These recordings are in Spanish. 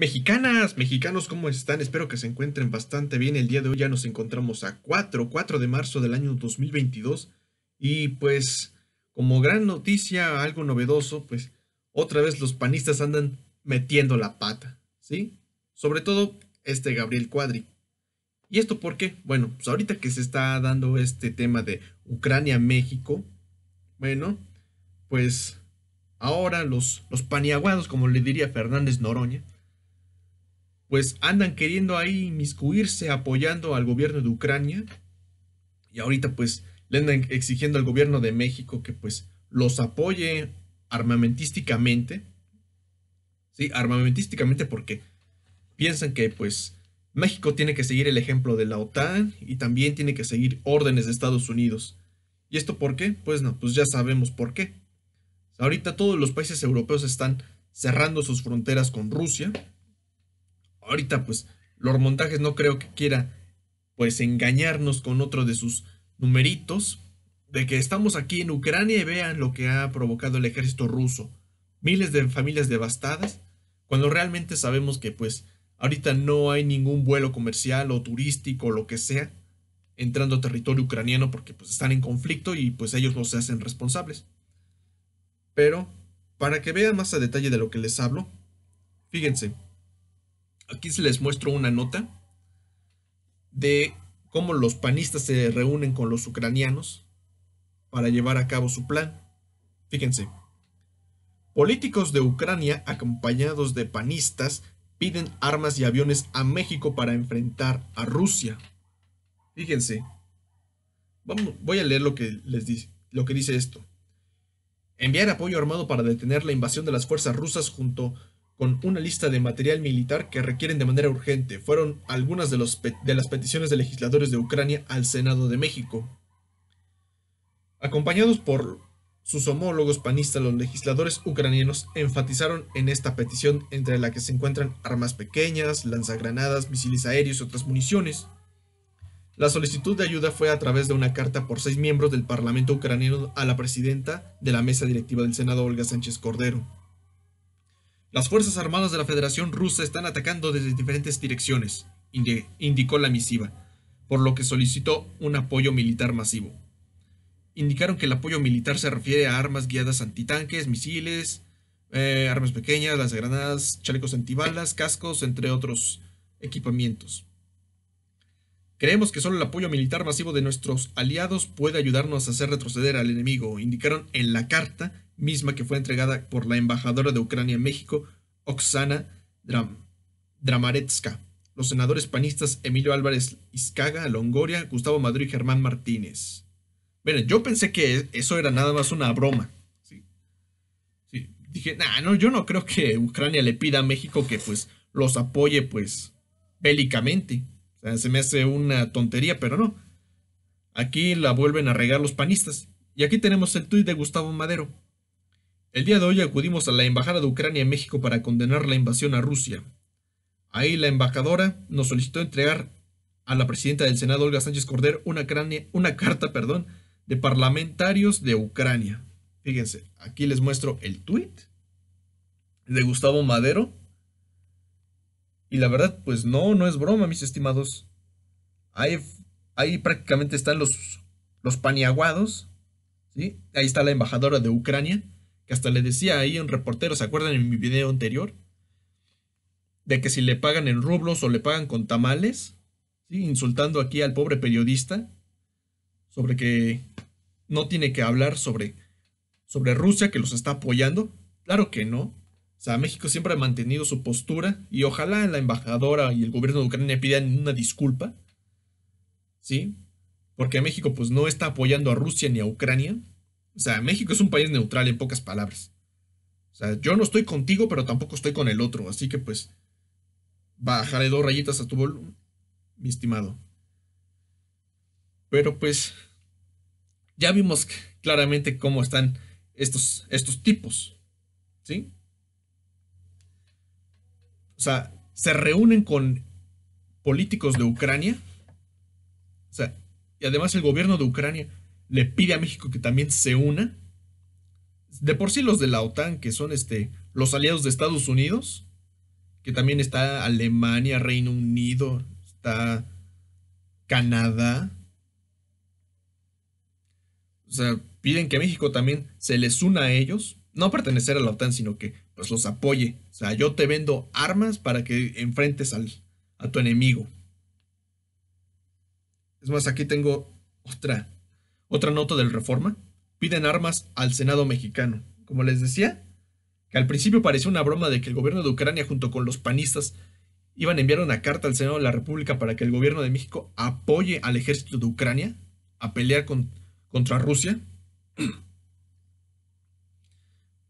Mexicanas, mexicanos, ¿cómo están? Espero que se encuentren bastante bien. El día de hoy ya nos encontramos a 4, 4 de marzo del año 2022. Y pues, como gran noticia, algo novedoso, pues otra vez los panistas andan metiendo la pata, ¿sí? Sobre todo este Gabriel Cuadri. ¿Y esto por qué? Bueno, pues ahorita que se está dando este tema de Ucrania-México, bueno, pues ahora los, los paniaguados, como le diría Fernández Noroña, pues andan queriendo ahí inmiscuirse apoyando al gobierno de Ucrania y ahorita pues le andan exigiendo al gobierno de México que pues los apoye armamentísticamente. Sí, armamentísticamente porque piensan que pues México tiene que seguir el ejemplo de la OTAN y también tiene que seguir órdenes de Estados Unidos. ¿Y esto por qué? Pues no, pues ya sabemos por qué. Ahorita todos los países europeos están cerrando sus fronteras con Rusia ahorita pues los montajes no creo que quiera pues engañarnos con otro de sus numeritos de que estamos aquí en Ucrania y vean lo que ha provocado el ejército ruso. Miles de familias devastadas, cuando realmente sabemos que pues ahorita no hay ningún vuelo comercial o turístico o lo que sea entrando a territorio ucraniano porque pues están en conflicto y pues ellos no se hacen responsables. Pero, para que vean más a detalle de lo que les hablo, fíjense, Aquí se les muestro una nota de cómo los panistas se reúnen con los ucranianos para llevar a cabo su plan. Fíjense. Políticos de Ucrania acompañados de panistas piden armas y aviones a México para enfrentar a Rusia. Fíjense. Vamos, voy a leer lo que les dice, lo que dice esto. Enviar apoyo armado para detener la invasión de las fuerzas rusas junto a con una lista de material militar que requieren de manera urgente. Fueron algunas de, las peticiones de legisladores de Ucrania al Senado de México. Acompañados por sus homólogos panistas, los legisladores ucranianos enfatizaron en esta petición entre la que se encuentran armas pequeñas, lanzagranadas, misiles aéreos y otras municiones. La solicitud de ayuda fue a través de una carta por seis miembros del Parlamento ucraniano a la presidenta de la mesa directiva del Senado, Olga Sánchez Cordero. Las Fuerzas Armadas de la Federación Rusa están atacando desde diferentes direcciones, indicó la misiva, por lo que solicitó un apoyo militar masivo. Indicaron que el apoyo militar se refiere a armas guiadas antitanques, misiles, eh, armas pequeñas, las granadas, chalecos antibalas, cascos, entre otros equipamientos. Creemos que solo el apoyo militar masivo de nuestros aliados puede ayudarnos a hacer retroceder al enemigo, indicaron en la carta misma que fue entregada por la embajadora de Ucrania en México, Oksana Dramaretska, los senadores panistas Emilio Álvarez Iscaga, Longoria, Gustavo Maduro y Germán Martínez. Bueno, yo pensé que eso era nada más una broma. ¿sí? Sí, dije, no, yo no creo que Ucrania le pida a México que pues los apoye pues bélicamente. O sea, se me hace una tontería, pero no. Aquí la vuelven a regar los panistas. Y aquí tenemos el tuit de Gustavo Madero. El día de hoy acudimos a la Embajada de Ucrania en México para condenar la invasión a Rusia. Ahí la embajadora nos solicitó entregar a la presidenta del Senado, Olga Sánchez Cordero, una, carta perdón, de parlamentarios de Ucrania. Fíjense, aquí les muestro el tweet de Gustavo Madero. Y la verdad, pues no, no es broma, mis estimados. Ahí, prácticamente están los, los paniaguados. ¿sí? Ahí está la embajadora de Ucrania que hasta le decía ahí un reportero, ¿se acuerdan en mi video anterior? De que si le pagan en rublos o le pagan con tamales, ¿sí? insultando aquí al pobre periodista, sobre que no tiene que hablar sobre, sobre Rusia que los está apoyando. Claro que no. O sea, México siempre ha mantenido su postura y ojalá la embajadora y el gobierno de Ucrania pidan una disculpa. ¿Sí? Porque México pues no está apoyando a Rusia ni a Ucrania. O sea, México es un país neutral en pocas palabras. O sea, yo no estoy contigo, pero tampoco estoy con el otro. Así que pues, bajaré dos rayitas a tu volumen, mi estimado. Pero pues, ya vimos claramente cómo están estos, estos tipos. ¿Sí? O sea, se reúnen con políticos de Ucrania. O sea, y además el gobierno de Ucrania le pide a México que también se una. De por sí los de la OTAN, que son este, los aliados de Estados Unidos, que también está Alemania, Reino Unido, está Canadá. O sea, piden que México también se les una a ellos, no pertenecer a la OTAN, sino que pues los apoye. O sea, yo te vendo armas para que enfrentes a tu enemigo. Es más, aquí tengo otra otra nota del Reforma. Piden armas al Senado mexicano. Como les decía, que al principio parecía una broma de que el gobierno de Ucrania junto con los panistas iban a enviar una carta al Senado de la República para que el gobierno de México apoye al ejército de Ucrania a pelear contra Rusia.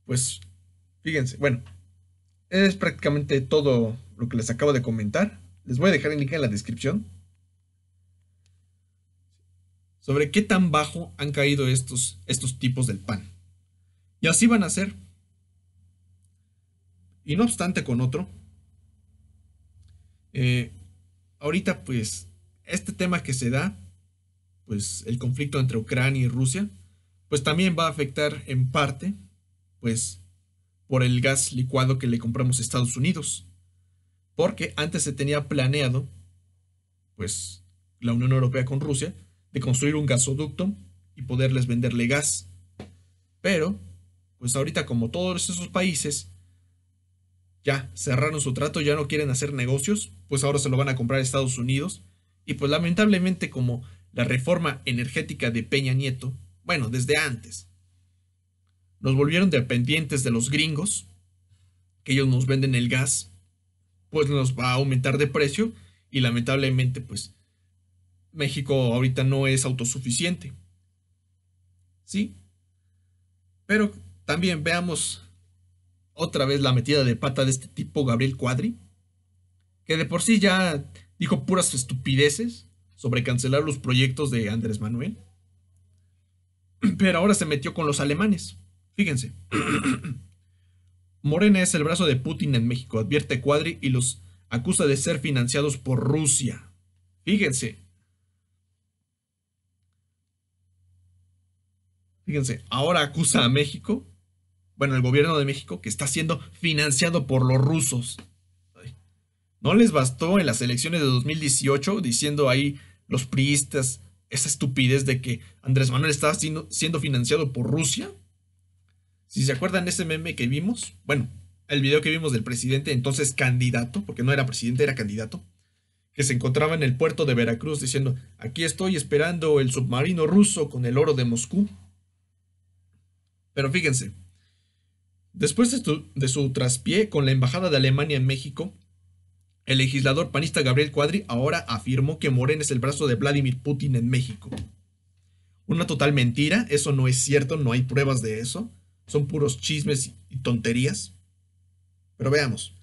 Pues fíjense, bueno, es prácticamente todo lo que les acabo de comentar. Les voy a dejar el link en la descripción sobre qué tan bajo han caído estos, estos tipos del pan. Y así van a ser. Y no obstante con otro, eh, ahorita pues este tema que se da, pues el conflicto entre Ucrania y Rusia, pues también va a afectar en parte, pues por el gas licuado que le compramos a Estados Unidos. Porque antes se tenía planeado, pues la Unión Europea con Rusia, de construir un gasoducto y poderles venderle gas. Pero, pues ahorita como todos esos países ya cerraron su trato, ya no quieren hacer negocios, pues ahora se lo van a comprar a Estados Unidos. Y pues lamentablemente como la reforma energética de Peña Nieto, bueno, desde antes, nos volvieron dependientes de los gringos, que ellos nos venden el gas, pues nos va a aumentar de precio y lamentablemente pues México ahorita no es autosuficiente. ¿Sí? Pero también veamos otra vez la metida de pata de este tipo, Gabriel Cuadri, que de por sí ya dijo puras estupideces sobre cancelar los proyectos de Andrés Manuel. Pero ahora se metió con los alemanes. Fíjense. Morena es el brazo de Putin en México, advierte Cuadri y los acusa de ser financiados por Rusia. Fíjense, Fíjense, ahora acusa a México, bueno, el gobierno de México, que está siendo financiado por los rusos. No les bastó en las elecciones de 2018 diciendo ahí los priistas esa estupidez de que Andrés Manuel estaba siendo, siendo financiado por Rusia. Si se acuerdan ese meme que vimos, bueno, el video que vimos del presidente, entonces candidato, porque no era presidente, era candidato, que se encontraba en el puerto de Veracruz diciendo, aquí estoy esperando el submarino ruso con el oro de Moscú. Pero fíjense, después de su, traspié con la Embajada de Alemania en México, el legislador panista Gabriel Cuadri ahora afirmó que Morena es el brazo de Vladimir Putin en México. Una total mentira, eso no es cierto, no hay pruebas de eso, son puros chismes y tonterías. Pero veamos,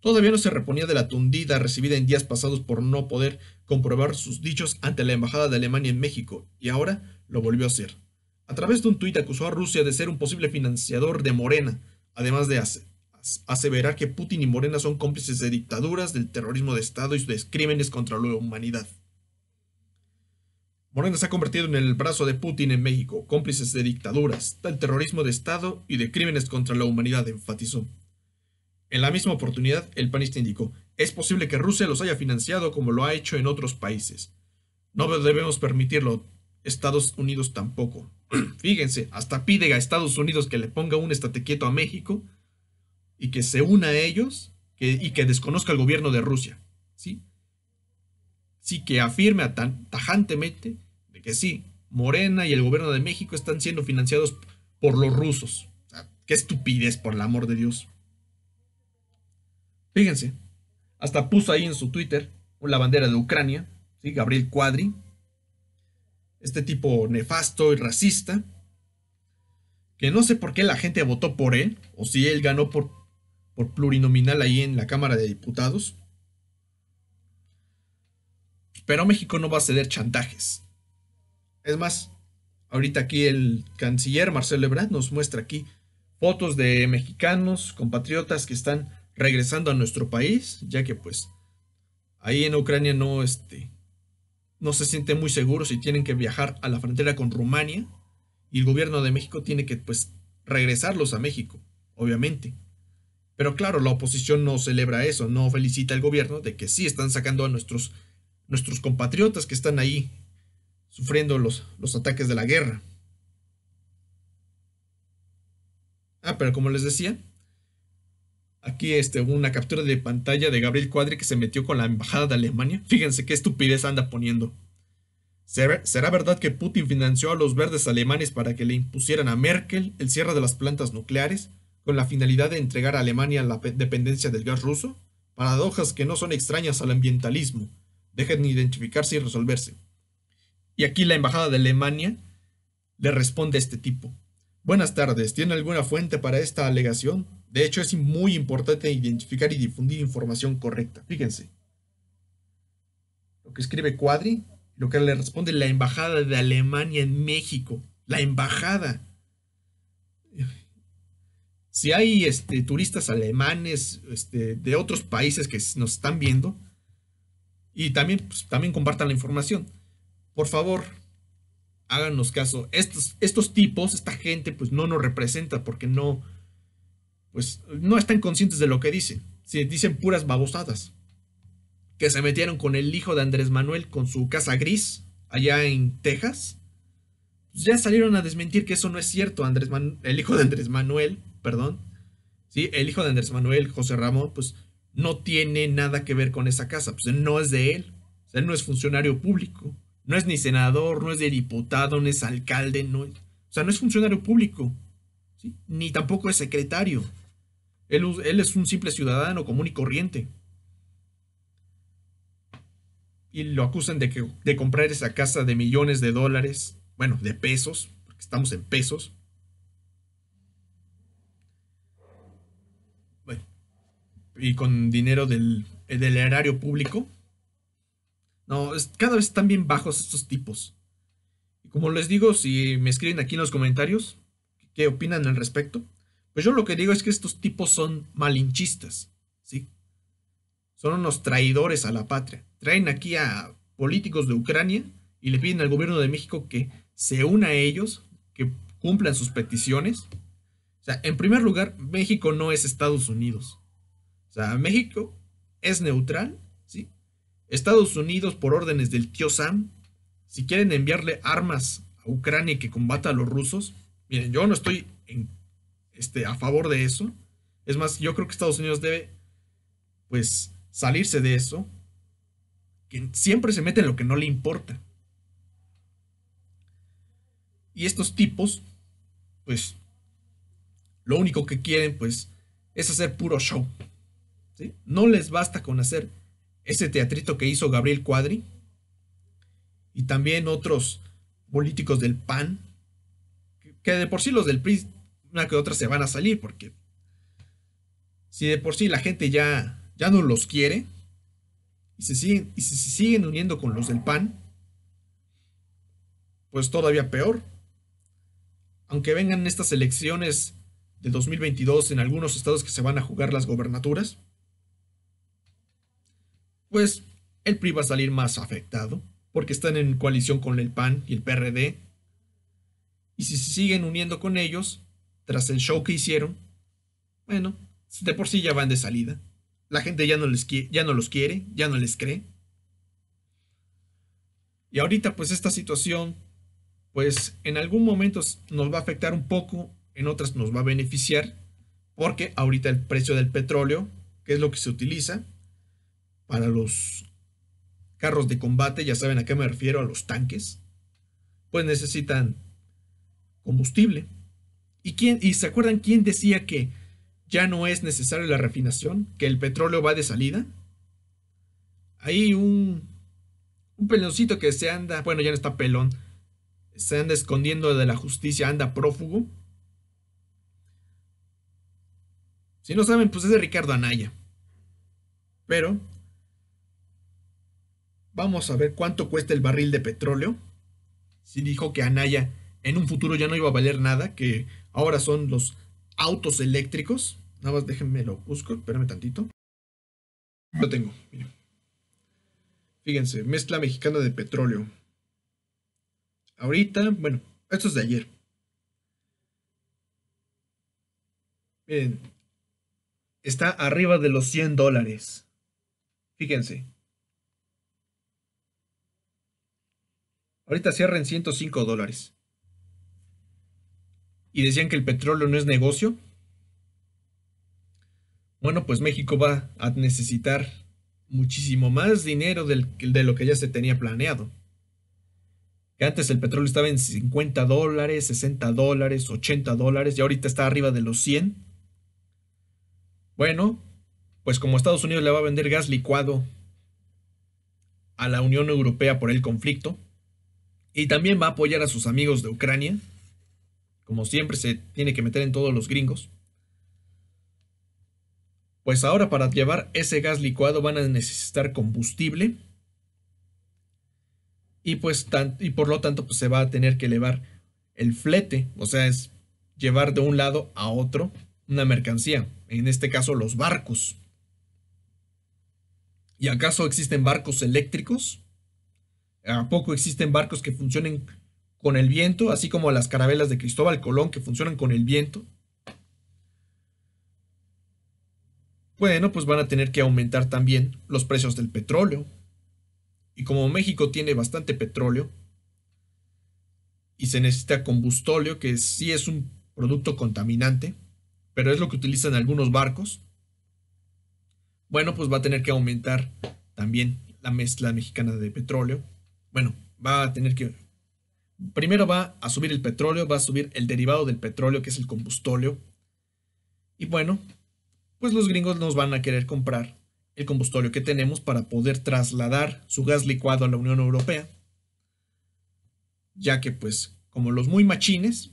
todavía no se reponía de la tundida recibida en días pasados por no poder comprobar sus dichos ante la Embajada de Alemania en México, y ahora lo volvió a hacer. A través de un tuit acusó a Rusia de ser un posible financiador de Morena, además de aseverar que Putin y Morena son cómplices de dictaduras, del terrorismo de Estado y de crímenes contra la humanidad. Morena se ha convertido en el brazo de Putin en México, cómplices de dictaduras, del terrorismo de Estado y de crímenes contra la humanidad, enfatizó. En la misma oportunidad, el panista indicó, es posible que Rusia los haya financiado como lo ha hecho en otros países. No debemos permitirlo, Estados Unidos tampoco. Fíjense, hasta pide a Estados Unidos que le ponga un estate quieto a México y que se una a ellos y que desconozca el gobierno de Rusia. ¿sí? sí que afirme tan, tajantemente de que sí, Morena y el gobierno de México están siendo financiados por los rusos. qué estupidez, por el amor de Dios. Fíjense, hasta puso ahí en su Twitter la bandera de Ucrania, ¿sí? Gabriel Cuadri, este tipo nefasto y racista, que no sé por qué la gente votó por él, o si él ganó por, por plurinominal ahí en la Cámara de Diputados. Pero México no va a ceder chantajes. Es más, ahorita aquí el canciller Marcelo Ebrard nos muestra aquí fotos de mexicanos, compatriotas que están regresando a nuestro país, ya que pues ahí en Ucrania no, este, no se sienten muy seguros y tienen que viajar a la frontera con Rumania y el gobierno de México tiene que pues regresarlos a México, obviamente. Pero claro, la oposición no celebra eso, no felicita al gobierno de que sí están sacando a nuestros, nuestros compatriotas que están ahí sufriendo los, los ataques de la guerra. Ah, pero como les decía, Aquí este, una captura de pantalla de Gabriel Cuadri que se metió con la embajada de Alemania. Fíjense qué estupidez anda poniendo. ¿Será verdad que Putin financió a los verdes alemanes para que le impusieran a Merkel el cierre de las plantas nucleares con la finalidad de entregar a Alemania la dependencia del gas ruso? Paradojas que no son extrañas al ambientalismo. Dejen de identificarse y resolverse. Y aquí la embajada de Alemania le responde a este tipo. Buenas tardes, ¿tiene alguna fuente para esta alegación? De hecho, es muy importante identificar y difundir información correcta. Fíjense. Lo que escribe Cuadri, lo que le responde la Embajada de Alemania en México. La Embajada. Si hay este, turistas alemanes este, de otros países que nos están viendo, y también, pues, también compartan la información. Por favor, háganos caso. Estos, estos tipos, esta gente, pues no nos representa porque no, pues no están conscientes de lo que dicen. Si dicen puras babosadas. Que se metieron con el hijo de Andrés Manuel con su casa gris allá en Texas. Ya salieron a desmentir que eso no es cierto. Andrés el hijo de Andrés Manuel, perdón. Sí, el hijo de Andrés Manuel, José Ramón, pues no tiene nada que ver con esa casa. Pues no es de él. O sea, él no es funcionario público. No es ni senador, no es diputado, no es alcalde, no O sea, no es funcionario público. Ni tampoco es secretario. Él, es un simple ciudadano común y corriente. Y lo acusan de, que, de comprar esa casa de millones de dólares, bueno, de pesos, porque estamos en pesos. Bueno, y con dinero del, eh, del erario público. No, es, cada vez están bien bajos estos tipos. Y como les digo, si me escriben aquí en los comentarios qué opinan al respecto. Pues yo lo que digo es que estos tipos son malinchistas, ¿sí? Son unos traidores a la patria. Traen aquí a políticos de Ucrania y le piden al gobierno de México que se una a ellos, que cumplan sus peticiones. O sea, en primer lugar, México no es Estados Unidos. O sea, México es neutral, ¿sí? Estados Unidos, por órdenes del tío Sam, si quieren enviarle armas a Ucrania y que combata a los rusos, miren, yo no estoy en este, a favor de eso. Es más, yo creo que Estados Unidos debe, pues, salirse de eso. Que siempre se mete en lo que no le importa. Y estos tipos, pues, lo único que quieren, pues, es hacer puro show. ¿sí? No les basta con hacer ese teatrito que hizo Gabriel Cuadri y también otros políticos del PAN, que de por sí los del PRI una que otra se van a salir porque si de por sí la gente ya, ya no los quiere y si siguen, y se siguen uniendo con los del PAN, pues todavía peor. Aunque vengan estas elecciones de 2022 en algunos estados que se van a jugar las gobernaturas, pues el PRI va a salir más afectado porque están en coalición con el PAN y el PRD. Y si se siguen uniendo con ellos, tras el show que hicieron, bueno, de por sí ya van de salida. La gente ya no, les ya no los quiere, ya no les cree. Y ahorita pues esta situación, pues en algún momento nos va a afectar un poco, en otras nos va a beneficiar, porque ahorita el precio del petróleo, que es lo que se utiliza para los carros de combate, ya saben a qué me refiero, a los tanques, pues necesitan combustible. ¿Y, se acuerdan quién decía que ya no es necesaria la refinación? ¿Que el petróleo va de salida? Hay un, un peloncito que se anda, bueno, ya no está pelón, se anda escondiendo de la justicia, anda prófugo. Si no saben, pues es de Ricardo Anaya. Pero vamos a ver cuánto cuesta el barril de petróleo. Si dijo que Anaya en un futuro ya no iba a valer nada, que Ahora son los autos eléctricos. Nada más déjenme lo busco, espérame tantito. Lo tengo, Fíjense, mezcla mexicana de petróleo. Ahorita, bueno, esto es de ayer. Miren, está arriba de los 100 dólares. Fíjense. Ahorita cierra 105 dólares y decían que el petróleo no es negocio. Bueno, pues México va a necesitar muchísimo más dinero de lo que ya se tenía planeado. Que antes el petróleo estaba en 50 dólares, 60 dólares, 80 dólares y ahorita está arriba de los 100. Bueno, pues como Estados Unidos le va a vender gas licuado a la Unión Europea por el conflicto, y también va a apoyar a sus amigos de Ucrania, como siempre se tiene que meter en todos los gringos. Pues ahora para llevar ese gas licuado van a necesitar combustible. Y, pues, y por lo tanto pues, se va a tener que elevar el flete, o sea, es llevar de un lado a otro una mercancía, en este caso los barcos. ¿Y acaso existen barcos eléctricos? ¿A poco existen barcos que funcionen con el viento, así como las carabelas de Cristóbal Colón que funcionan con el viento, bueno, pues van a tener que aumentar también los precios del petróleo. Y como México tiene bastante petróleo y se necesita combustóleo, que sí es un producto contaminante, pero es lo que utilizan algunos barcos, bueno, pues va a tener que aumentar también la mezcla mexicana de petróleo. Bueno, va a tener que primero va a subir el petróleo, va a subir el derivado del petróleo, que es el combustóleo. Y bueno, pues los gringos nos van a querer comprar el combustóleo que tenemos para poder trasladar su gas licuado a la Unión Europea. Ya que pues, como los muy machines,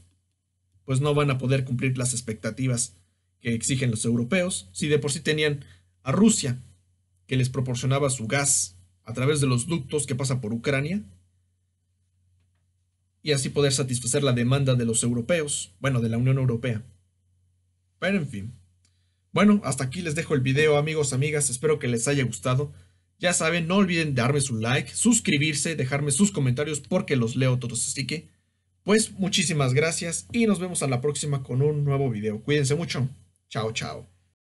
pues no van a poder cumplir las expectativas que exigen los europeos, si de por sí tenían a Rusia, que les proporcionaba su gas a través de los ductos que pasa por Ucrania, y así poder satisfacer la demanda de los europeos, bueno, de la Unión Europea. Pero en fin. Bueno, hasta aquí les dejo el video amigos, amigas, espero que les haya gustado. Ya saben, no olviden darme su like, suscribirse, dejarme sus comentarios porque los leo todos, así que, pues muchísimas gracias y nos vemos a la próxima con un nuevo video. Cuídense mucho. Chao, chao.